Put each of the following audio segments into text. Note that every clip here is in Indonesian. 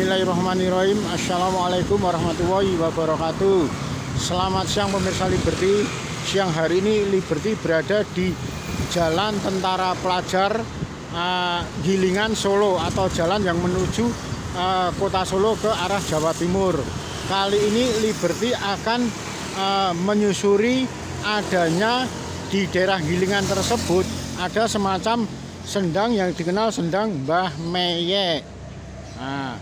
Bismillahirrahmanirrahim Assalamualaikum warahmatullahi wabarakatuh Selamat siang pemirsa Liberty Siang hari ini Liberty berada di Jalan Tentara Pelajar uh, Gilingan Solo Atau jalan yang menuju uh, kota Solo ke arah Jawa Timur Kali ini Liberty akan uh, menyusuri adanya di daerah Gilingan tersebut Ada semacam sendang yang dikenal sendang Mbah Meyek Nah,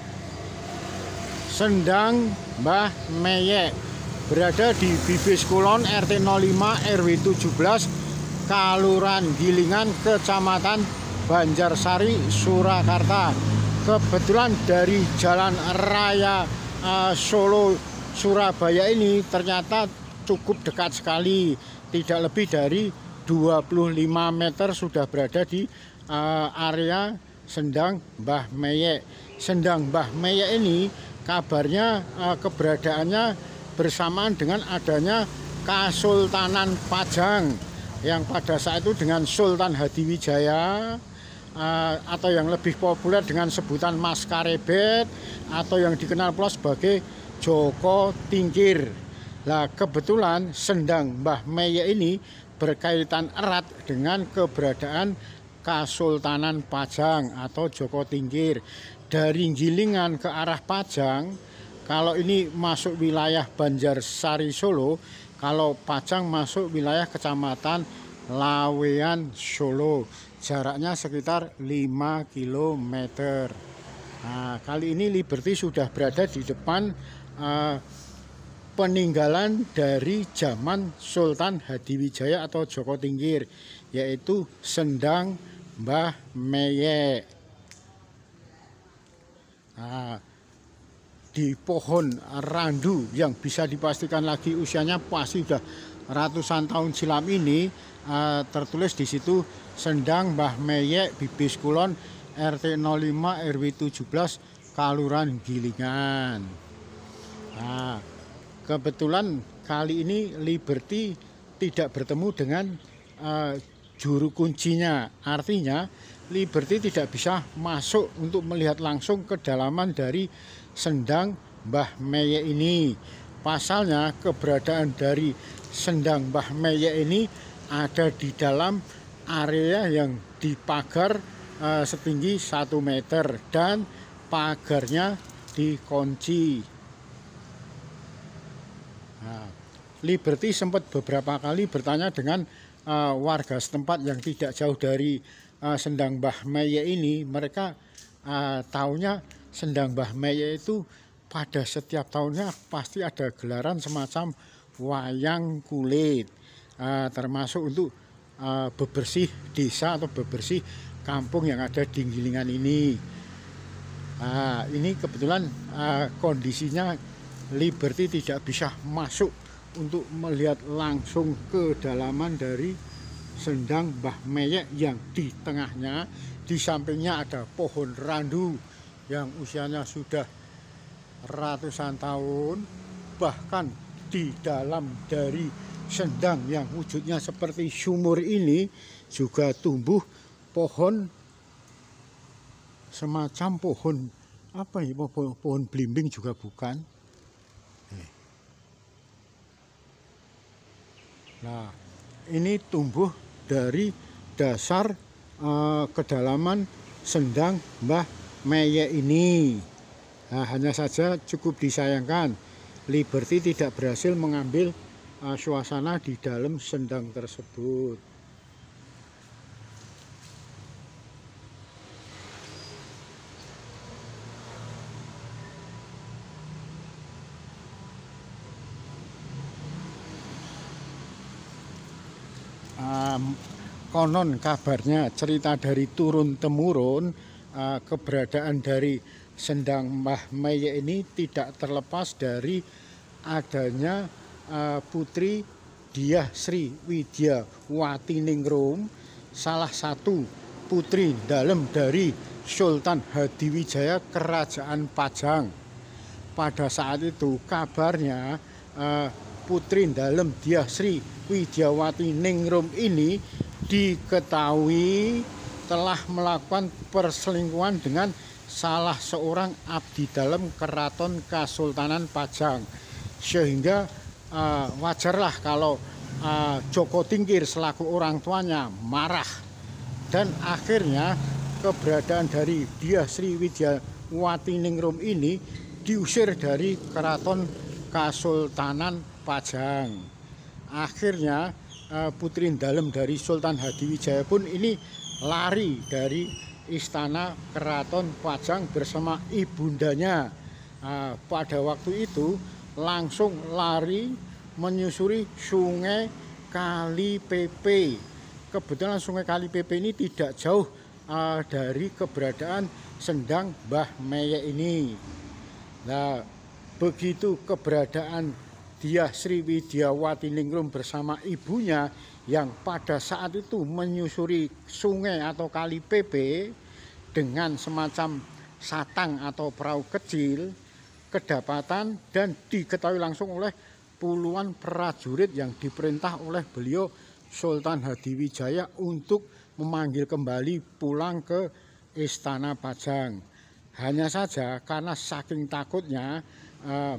Sendang Mbah Meyek berada di Bibis Kulon RT 05 RW 17 Kaluran Gilingan Kecamatan Banjarsari Surakarta kebetulan dari jalan raya uh, Solo Surabaya ini ternyata cukup dekat sekali tidak lebih dari 25 meter sudah berada di uh, area Sendang Mbah Meyek Sendang Mbah Meyek ini kabarnya uh, keberadaannya bersamaan dengan adanya Kasultanan Pajang yang pada saat itu dengan Sultan Hadiwijaya uh, atau yang lebih populer dengan sebutan Mas Karebet atau yang dikenal pula sebagai Joko Tingkir. Nah kebetulan sendang Mbah Meye ini berkaitan erat dengan keberadaan Kasultanan Pajang atau Joko Tingkir dari Gilingan ke arah Pajang kalau ini masuk wilayah Banjarsari Solo kalau Pajang masuk wilayah kecamatan Lawean Solo jaraknya sekitar 5 km nah kali ini Liberty sudah berada di depan uh, peninggalan dari zaman Sultan Hadiwijaya atau Joko Tingkir yaitu Sendang Mbah Meyek Nah, di pohon randu yang bisa dipastikan lagi usianya pasti sudah ratusan tahun silam ini uh, tertulis di situ Sendang Mbah Meyek Bibis Kulon RT 05 RW 17 Kaluran Gilingan. Nah, kebetulan kali ini Liberty tidak bertemu dengan uh, juru kuncinya. Artinya Liberty tidak bisa masuk untuk melihat langsung kedalaman dari sendang Mbah Meye ini. Pasalnya keberadaan dari sendang Mbah Meye ini ada di dalam area yang dipagar eh, setinggi 1 meter dan pagarnya dikunci. Nah, Liberty sempat beberapa kali bertanya dengan uh, warga setempat yang tidak jauh dari uh, sendang Mbah Meye ini mereka uh, ah, tahunya sendang Mbah Meye itu pada setiap tahunnya pasti ada gelaran semacam wayang kulit uh, termasuk untuk uh, bebersih desa atau bebersih kampung yang ada di Gilingan ini uh, ini kebetulan uh, kondisinya Liberty tidak bisa masuk untuk melihat langsung kedalaman dari sendang Mbah Meyek yang di tengahnya di sampingnya ada pohon randu yang usianya sudah ratusan tahun bahkan di dalam dari sendang yang wujudnya seperti sumur ini juga tumbuh pohon semacam pohon apa ya pohon, pohon belimbing juga bukan nah ini tumbuh dari dasar uh, kedalaman sendang Mbah Meye ini. Nah, hanya saja cukup disayangkan Liberty tidak berhasil mengambil uh, suasana di dalam sendang tersebut. konon kabarnya cerita dari turun temurun eh, keberadaan dari sendang Mbah Maya ini tidak terlepas dari adanya eh, putri Dia Sri Widya Wati Ningrum salah satu putri dalam dari Sultan Hadiwijaya Kerajaan Pajang pada saat itu kabarnya eh, putri dalam Dia Sri Widyawati Ningrum ini diketahui telah melakukan perselingkuhan dengan salah seorang abdi dalam keraton Kasultanan Pajang sehingga uh, wajarlah kalau uh, Joko Tingkir selaku orang tuanya marah dan akhirnya keberadaan dari dia Sri Wati Ningrum ini diusir dari keraton Kasultanan Pajang akhirnya Eh, putri dalam dari Sultan Hadiwijaya pun ini lari dari istana keraton Pajang bersama ibundanya eh, pada waktu itu langsung lari menyusuri sungai Kali PP kebetulan sungai Kali PP ini tidak jauh eh, dari keberadaan sendang Mbah Meye ini nah begitu keberadaan Diah Sriwidiawati Ningrum bersama ibunya yang pada saat itu menyusuri sungai atau kali PP dengan semacam satang atau perahu kecil kedapatan dan diketahui langsung oleh puluhan prajurit yang diperintah oleh beliau Sultan Hadiwijaya untuk memanggil kembali pulang ke Istana Pajang. Hanya saja karena saking takutnya eh,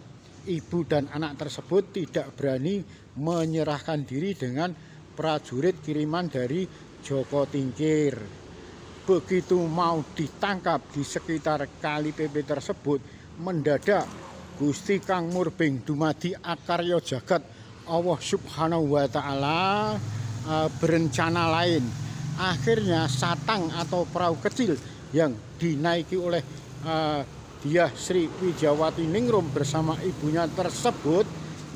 ibu dan anak tersebut tidak berani menyerahkan diri dengan prajurit kiriman dari Joko Tingkir. Begitu mau ditangkap di sekitar kali PP tersebut, mendadak Gusti Kang Murbing Dumadi Akaryo Jagat Allah Subhanahu wa taala e, berencana lain. Akhirnya satang atau perahu kecil yang dinaiki oleh e, dia Sri Wijawati Ningrum bersama ibunya tersebut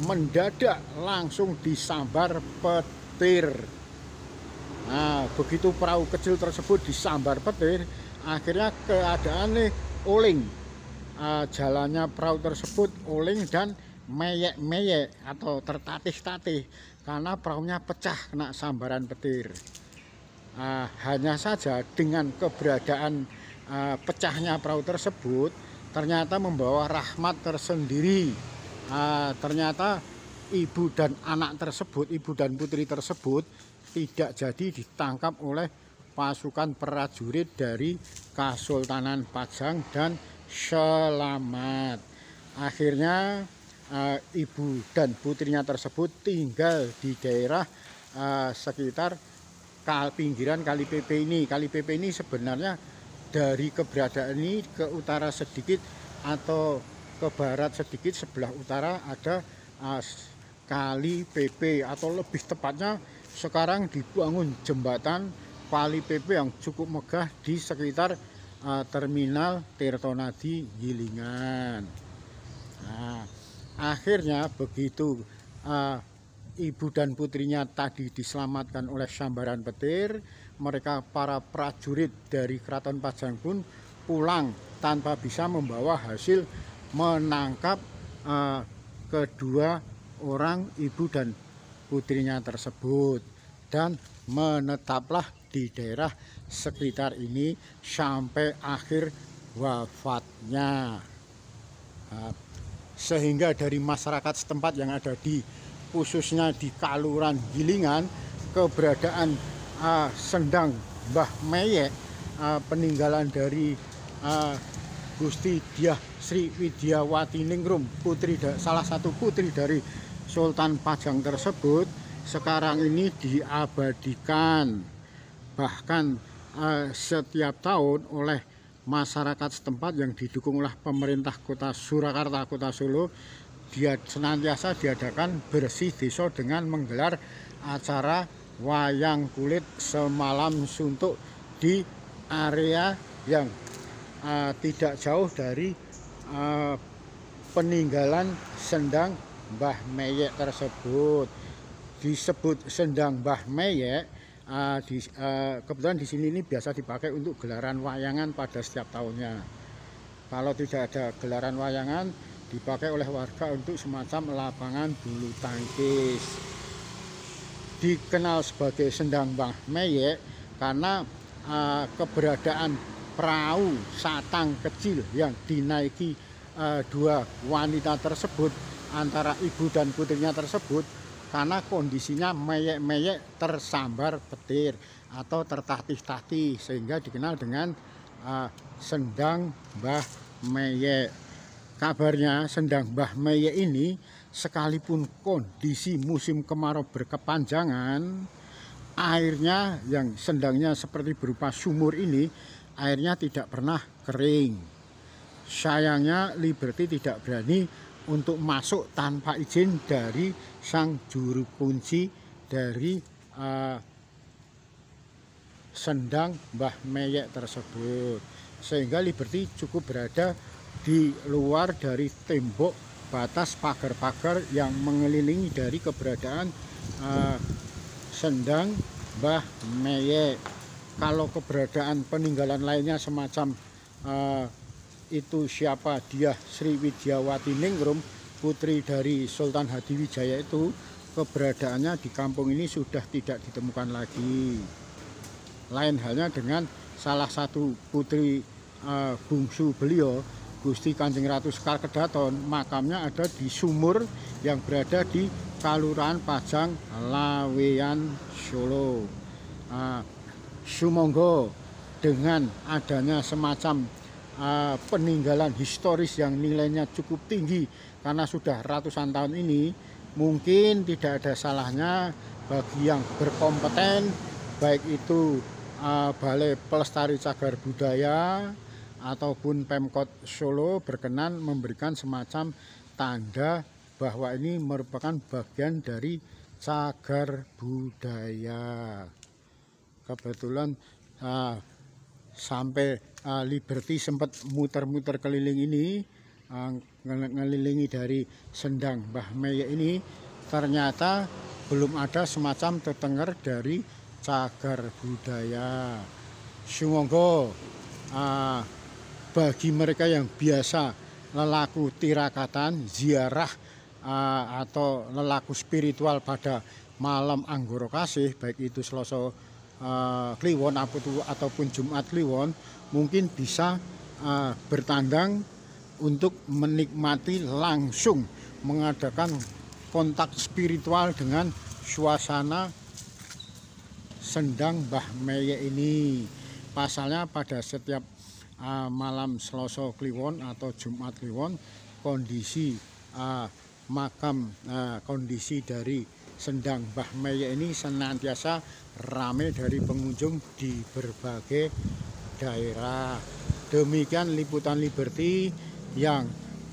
mendadak langsung disambar petir. Nah, begitu perahu kecil tersebut disambar petir, akhirnya keadaan oling. Uh, ah, jalannya perahu tersebut oling dan meyek-meyek atau tertatih-tatih karena perahunya pecah kena sambaran petir. Uh, hanya saja dengan keberadaan uh, pecahnya perahu tersebut, ternyata membawa rahmat tersendiri uh, ternyata ibu dan anak tersebut ibu dan putri tersebut tidak jadi ditangkap oleh pasukan prajurit dari Kasultanan Pajang dan selamat akhirnya uh, ibu dan putrinya tersebut tinggal di daerah uh, sekitar pinggiran Kali PP ini Kali PP ini sebenarnya dari keberadaan ini ke utara sedikit atau ke barat sedikit sebelah utara ada as kali PP atau lebih tepatnya sekarang dibangun jembatan kali PP yang cukup megah di sekitar uh, terminal Tirtonadi Gilingan. Nah, akhirnya begitu uh, ibu dan putrinya tadi diselamatkan oleh sambaran petir, mereka para prajurit dari Keraton Pajang pun pulang tanpa bisa membawa hasil menangkap uh, kedua orang ibu dan putrinya tersebut dan menetaplah di daerah sekitar ini sampai akhir wafatnya. Uh, sehingga dari masyarakat setempat yang ada di khususnya di Kaluran Gilingan keberadaan uh, sendang Mbah Meyek uh, peninggalan dari uh, Gusti Diah Sri Widyawati Ningrum putri salah satu putri dari Sultan Pajang tersebut sekarang ini diabadikan bahkan uh, setiap tahun oleh masyarakat setempat yang didukung oleh pemerintah kota Surakarta, kota Solo dia senantiasa diadakan bersih desa dengan menggelar acara wayang kulit semalam suntuk di area yang uh, tidak jauh dari uh, peninggalan sendang Mbah Meyek tersebut disebut sendang Mbah Meyek uh, di, uh, kebetulan di sini ini biasa dipakai untuk gelaran wayangan pada setiap tahunnya kalau tidak ada gelaran wayangan dipakai oleh warga untuk semacam lapangan bulu tangkis dikenal sebagai sendang bang meyek karena uh, keberadaan perahu satang kecil yang dinaiki uh, dua wanita tersebut antara ibu dan putrinya tersebut karena kondisinya meyek-meyek tersambar petir atau tertatih-tatih sehingga dikenal dengan uh, sendang Mbah Meyek. Kabarnya sendang Mbah Meye ini sekalipun kondisi musim kemarau berkepanjangan, airnya yang sendangnya seperti berupa sumur ini, airnya tidak pernah kering. Sayangnya Liberty tidak berani untuk masuk tanpa izin dari sang juru kunci dari uh, sendang Mbah Meyek tersebut. Sehingga Liberty cukup berada di luar dari tembok batas pagar-pagar yang mengelilingi dari keberadaan uh, sendang Mbah Meye kalau keberadaan peninggalan lainnya semacam uh, itu siapa dia Sri Widyawati Ningrum putri dari Sultan Hadiwijaya itu keberadaannya di kampung ini sudah tidak ditemukan lagi lain halnya dengan salah satu putri uh, bungsu beliau Gusti Kanjeng Ratu Sekar Kedaton makamnya ada di sumur yang berada di Kalurahan Pajang Lawean Solo uh, ah, Sumonggo dengan adanya semacam uh, peninggalan historis yang nilainya cukup tinggi karena sudah ratusan tahun ini mungkin tidak ada salahnya bagi yang berkompeten baik itu uh, Balai Pelestari Cagar Budaya ataupun Pemkot Solo berkenan memberikan semacam tanda bahwa ini merupakan bagian dari cagar budaya. Kebetulan uh, sampai uh, Liberty sempat muter-muter keliling ini, ah, ngelilingi dari Sendang Mbah Meyek ini, ternyata belum ada semacam tetengger dari cagar budaya. Sumonggo. uh, bagi mereka yang biasa lelaku tirakatan, ziarah eh, atau lelaku spiritual pada malam Anggoro Kasih, baik itu Selasa eh, Kliwon ataupun Jumat Kliwon, mungkin bisa eh, bertandang untuk menikmati langsung mengadakan kontak spiritual dengan suasana sendang Mbah Meye ini. Pasalnya pada setiap uh, malam Selasa Kliwon atau Jumat Kliwon kondisi uh, makam uh, kondisi dari Sendang Mbah Meyek ini senantiasa ramai dari pengunjung di berbagai daerah. Demikian liputan Liberty yang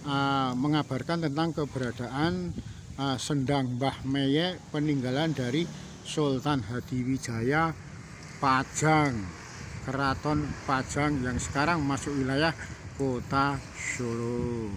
uh, mengabarkan tentang keberadaan uh, Sendang Mbah Meyek peninggalan dari Sultan Hadiwijaya Pajang. Keraton Pajang yang sekarang masuk wilayah kota Solo.